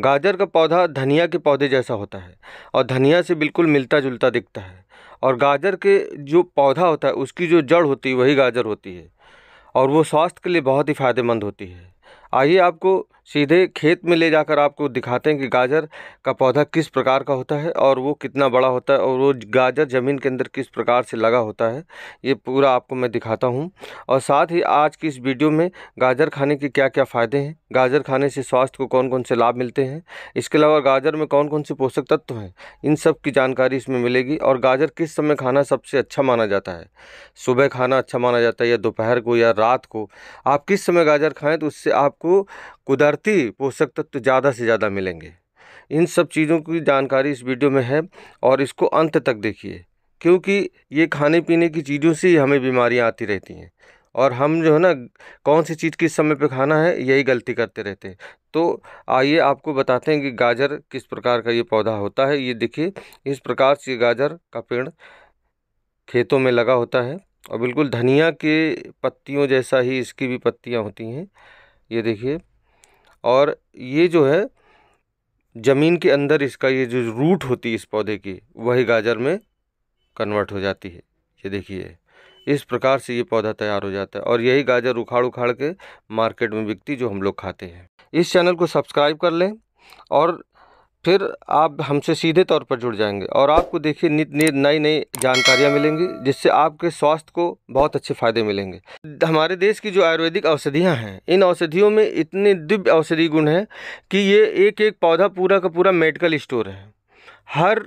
गाजर का पौधा धनिया के पौधे जैसा होता है और धनिया से बिल्कुल मिलता जुलता दिखता है और गाजर के जो पौधा होता है उसकी जो जड़ होती है वही गाजर होती है और वो स्वास्थ्य के लिए बहुत ही फ़ायदेमंद होती है आइए आपको सीधे खेत में ले जाकर आपको दिखाते हैं कि गाजर का पौधा किस प्रकार का होता है और वो कितना बड़ा होता है और वो गाजर ज़मीन के अंदर किस प्रकार से लगा होता है ये पूरा आपको मैं दिखाता हूँ और साथ ही आज की इस वीडियो में गाजर खाने के क्या क्या फ़ायदे हैं गाजर खाने से स्वास्थ्य को कौन कौन से लाभ मिलते हैं इसके अलावा गाजर में कौन कौन से पोषक तत्व हैं इन सब की जानकारी इसमें मिलेगी और गाजर किस समय खाना सबसे अच्छा माना जाता है सुबह खाना अच्छा माना जाता है या दोपहर को या रात को आप किस समय गाजर खाएँ तो उससे आपको कुदरती पोषक तत्व ज़्यादा से ज़्यादा मिलेंगे इन सब चीज़ों की जानकारी इस वीडियो में है और इसको अंत तक देखिए क्योंकि ये खाने पीने की चीज़ों से ही हमें बीमारियाँ आती रहती हैं और हम जो है ना कौन सी चीज़ किस समय पे खाना है यही गलती करते रहते हैं तो आइए आपको बताते हैं कि गाजर किस प्रकार का ये पौधा होता है ये देखिए इस प्रकार से गाजर का पेड़ खेतों में लगा होता है और बिल्कुल धनिया के पत्तियों जैसा ही इसकी भी पत्तियाँ होती हैं ये देखिए और ये जो है ज़मीन के अंदर इसका ये जो रूट होती है इस पौधे की वही गाजर में कन्वर्ट हो जाती है ये देखिए इस प्रकार से ये पौधा तैयार हो जाता है और यही गाजर उखाड़ उखाड़ के मार्केट में बिकती जो हम लोग खाते हैं इस चैनल को सब्सक्राइब कर लें और फिर आप हमसे सीधे तौर पर जुड़ जाएंगे और आपको देखिए नित नई नई जानकारियाँ मिलेंगी जिससे आपके स्वास्थ्य को बहुत अच्छे फायदे मिलेंगे हमारे देश की जो आयुर्वेदिक औषधियाँ हैं इन औषधियों में इतने दिव्य औषधि गुण हैं कि ये एक एक पौधा पूरा का पूरा मेडिकल स्टोर है हर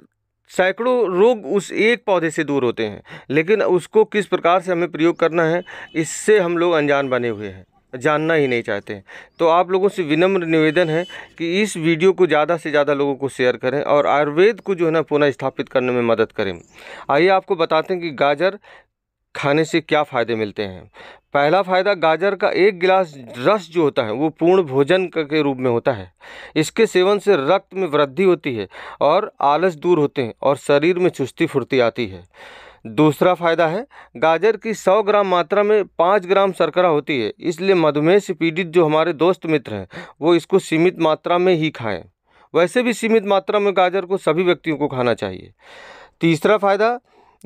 सैकड़ों रोग उस एक पौधे से दूर होते हैं लेकिन उसको किस प्रकार से हमें प्रयोग करना है इससे हम लोग अनजान बने हुए हैं जानना ही नहीं चाहते तो आप लोगों से विनम्र निवेदन है कि इस वीडियो को ज़्यादा से ज़्यादा लोगों को शेयर करें और आयुर्वेद को जो है ना पुनः स्थापित करने में मदद करें आइए आपको बताते हैं कि गाजर खाने से क्या फ़ायदे मिलते हैं पहला फ़ायदा गाजर का एक गिलास रस जो होता है वो पूर्ण भोजन के रूप में होता है इसके सेवन से रक्त में वृद्धि होती है और आलस दूर होते हैं और शरीर में चुस्ती फुर्ती आती है दूसरा फायदा है गाजर की 100 ग्राम मात्रा में 5 ग्राम शर्करा होती है इसलिए मधुमेह से पीड़ित जो हमारे दोस्त मित्र हैं वो इसको सीमित मात्रा में ही खाएं वैसे भी सीमित मात्रा में गाजर को सभी व्यक्तियों को खाना चाहिए तीसरा फायदा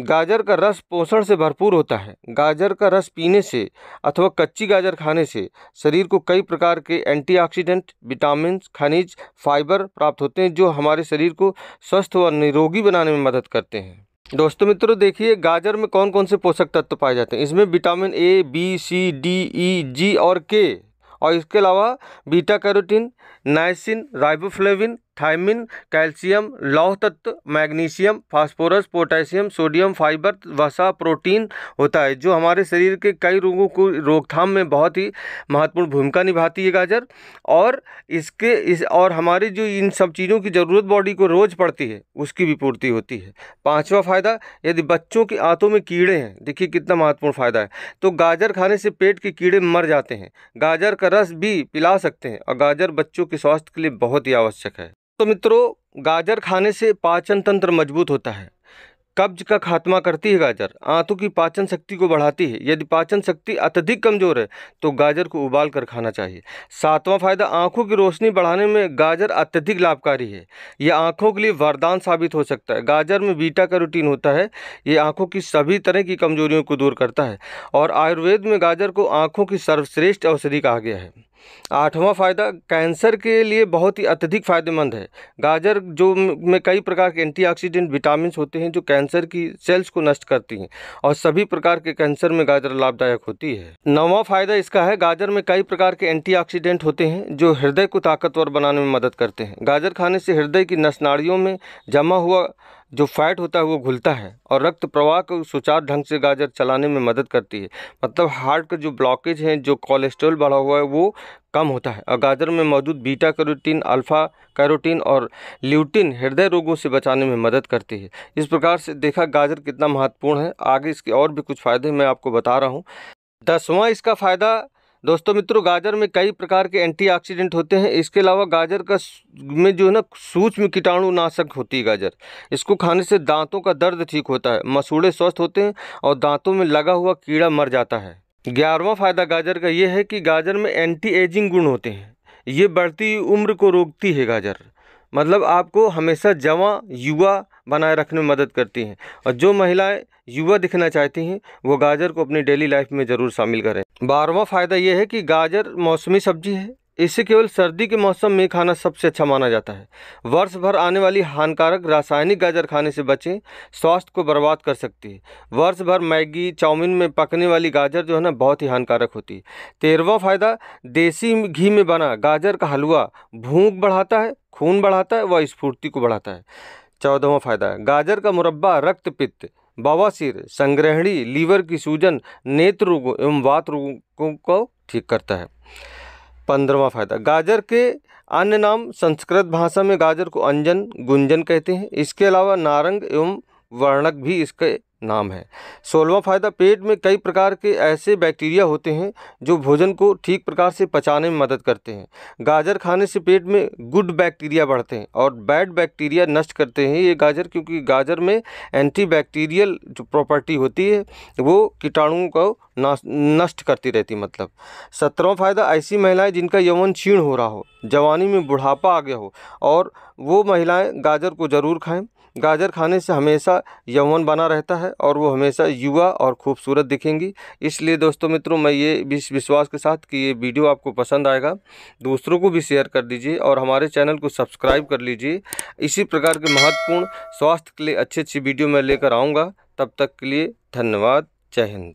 गाजर का रस पोषण से भरपूर होता है गाजर का रस पीने से अथवा कच्ची गाजर खाने से शरीर को कई प्रकार के एंटीऑक्सीडेंट विटामिन खनिज फाइबर प्राप्त होते हैं जो हमारे शरीर को स्वस्थ व निरोगी बनाने में मदद करते हैं दोस्तों मित्रों देखिए गाजर में कौन कौन से पोषक तत्व पाए जाते हैं इसमें vitamin A B C D E G और के और इसके अलावा beta carotene niacin riboflavin thiamin calcium लौह तत्व magnesium phosphorus potassium sodium fibre वसा प्रोटीन होता है जो हमारे शरीर के कई रोगों को रोकथाम में बहुत ही महत्वपूर्ण भूमिका निभाती है गाजर और इसके इस और हमारी जो इन सब चीज़ों की ज़रूरत बॉडी को रोज़ पड़ती है उसकी भी पूर्ति होती है पाँचवा फ़ायदा यदि बच्चों के आँतों में कीड़े हैं देखिए कितना महत्वपूर्ण फ़ायदा है तो गाजर खाने से पेट के कीड़े मर जाते हैं गाजर का रस भी पिला सकते हैं और गाजर बच्चों के स्वास्थ्य के लिए बहुत ही आवश्यक है तो मित्रों गाजर खाने से पाचन तंत्र मजबूत होता है कब्ज का खात्मा करती है गाजर आंतों की पाचन शक्ति को बढ़ाती है यदि पाचन शक्ति अत्यधिक कमजोर है तो गाजर को उबाल कर खाना चाहिए सातवां फायदा आंखों की रोशनी बढ़ाने में गाजर अत्यधिक लाभकारी है यह आंखों के लिए वरदान साबित हो सकता है गाजर में बीटा का रूटीन होता है ये आंखों की सभी तरह की कमजोरियों को दूर करता है और आयुर्वेद में गाजर को आँखों की सर्वश्रेष्ठ औषधि कहा गया है आठवां फ़ायदा कैंसर के लिए बहुत ही अत्यधिक फ़ायदेमंद है गाजर जो में कई प्रकार के एंटीऑक्सीडेंट विटामिन होते हैं जो कैंसर की सेल्स को नष्ट करती हैं और सभी प्रकार के कैंसर में गाजर लाभदायक होती है नौवां फ़ायदा इसका है गाजर में कई प्रकार के एंटीऑक्सीडेंट होते हैं जो हृदय को ताकतवर बनाने में मदद करते हैं गाजर खाने से हृदय की नसनाड़ियों में जमा हुआ जो फैट होता है वो घुलता है और रक्त प्रवाह को सुचारू ढंग से गाजर चलाने में मदद करती है मतलब हार्ट का जो ब्लॉकेज है जो कोलेस्ट्रॉल बढ़ा हुआ है वो कम होता है और गाजर में मौजूद बीटा कैरोटीन अल्फा कैरोटीन और ल्यूटिन हृदय रोगों से बचाने में मदद करती है इस प्रकार से देखा गाजर कितना महत्वपूर्ण है आगे इसके और भी कुछ फ़ायदे मैं आपको बता रहा हूँ दसवां इसका फ़ायदा दोस्तों मित्रों गाजर में कई प्रकार के एंटीऑक्सीडेंट होते हैं इसके अलावा गाजर का में जो है ना सूक्ष्म कीटाणुनाशक होती है गाजर इसको खाने से दांतों का दर्द ठीक होता है मसूड़े स्वस्थ होते हैं और दांतों में लगा हुआ कीड़ा मर जाता है ग्यारहवा फ़ायदा गाजर का ये है कि गाजर में एंटी एजिंग गुण होते हैं ये बढ़ती उम्र को रोकती है गाजर मतलब आपको हमेशा जवा युवा बनाए रखने में मदद करती हैं और जो महिलाएं युवा दिखना चाहती हैं वो गाजर को अपनी डेली लाइफ में ज़रूर शामिल करें बारहवा फ़ायदा यह है कि गाजर मौसमी सब्जी है इसे केवल सर्दी के मौसम में खाना सबसे अच्छा माना जाता है वर्ष भर आने वाली हानिकारक रासायनिक गाजर खाने से बचें स्वास्थ्य को बर्बाद कर सकती है वर्ष भर मैगी चाउमीन में पकने वाली गाजर जो है ना बहुत ही हानिकारक होती है तेरहवा फ़ायदा देसी घी में बना गाजर का हलवा भूख बढ़ाता है खून बढ़ाता है व स्फूर्ति को बढ़ाता है चौदहवा फ़ायदा गाजर का मुरब्बा रक्त पित्त बवासीर संग्रहणी लीवर की सूजन नेत्र रोगों एवं वात रोगों को ठीक करता है पंद्रवा फ़ायदा गाजर के अन्य नाम संस्कृत भाषा में गाजर को अंजन गुंजन कहते हैं इसके अलावा नारंग एवं वर्णक भी इसके नाम है सोलवा फ़ायदा पेट में कई प्रकार के ऐसे बैक्टीरिया होते हैं जो भोजन को ठीक प्रकार से पचाने में मदद करते हैं गाजर खाने से पेट में गुड बैक्टीरिया बढ़ते हैं और बैड बैक्टीरिया नष्ट करते हैं ये गाजर क्योंकि गाजर में एंटी बैक्टीरियल जो प्रॉपर्टी होती है वो कीटाणुओं को नष्ट करती रहती मतलब सत्रहवा फ़ायदा ऐसी महिलाएं जिनका यौवन क्षीण हो रहा हो जवानी में बुढ़ापा आ गया हो और वो महिलाएं गाजर को ज़रूर खाएं गाजर खाने से हमेशा यौवन बना रहता है और वो हमेशा युवा और खूबसूरत दिखेंगी इसलिए दोस्तों मित्रों मैं ये विश विश्वास के साथ कि ये वीडियो आपको पसंद आएगा दूसरों को भी शेयर कर दीजिए और हमारे चैनल को सब्सक्राइब कर लीजिए इसी प्रकार के महत्वपूर्ण स्वास्थ्य के लिए अच्छी अच्छी वीडियो मैं लेकर आऊँगा तब तक के लिए धन्यवाद जय हिंद